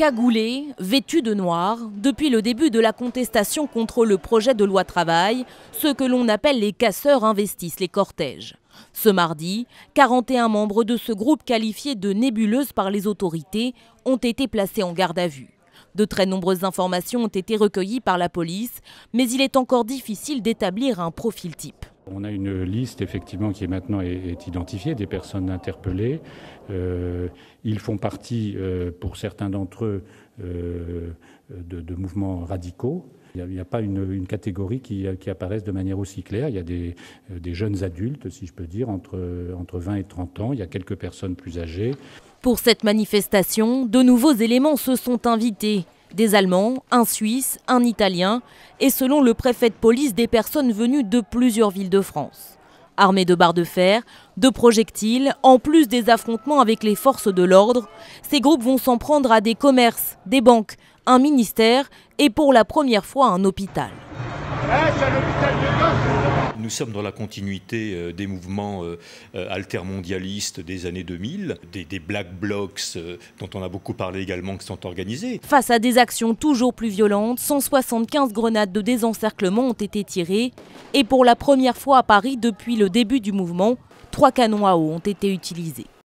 Cagoulés, vêtu de noir, depuis le début de la contestation contre le projet de loi travail, ceux que l'on appelle les casseurs investissent les cortèges. Ce mardi, 41 membres de ce groupe qualifié de nébuleuse par les autorités ont été placés en garde à vue. De très nombreuses informations ont été recueillies par la police, mais il est encore difficile d'établir un profil type. On a une liste effectivement qui est maintenant est, identifiée des personnes interpellées. Euh, ils font partie, euh, pour certains d'entre eux, euh, de, de, mouvements radicaux. Il n'y a, pas une, catégorie qui, qui, apparaisse de manière aussi claire. Il y a des, des jeunes adultes, si je peux dire, entre, entre 20 et 30 ans. Il y a quelques personnes plus âgées. Pour cette manifestation, de nouveaux éléments se sont invités. Des Allemands, un Suisse, un Italien et selon le préfet de police des personnes venues de plusieurs villes de France. Armés de barres de fer, de projectiles, en plus des affrontements avec les forces de l'ordre, ces groupes vont s'en prendre à des commerces, des banques, un ministère et pour la première fois un hôpital. Nous sommes dans la continuité euh, des mouvements euh, euh, altermondialistes des années 2000, des, des Black Blocs dont on a beaucoup parlé également qui sont organisés. Face à des actions toujours plus violentes, 175 grenades de désencerclement ont été tirées et pour la première fois à Paris depuis le début du mouvement, trois canons à eau ont été utilisés.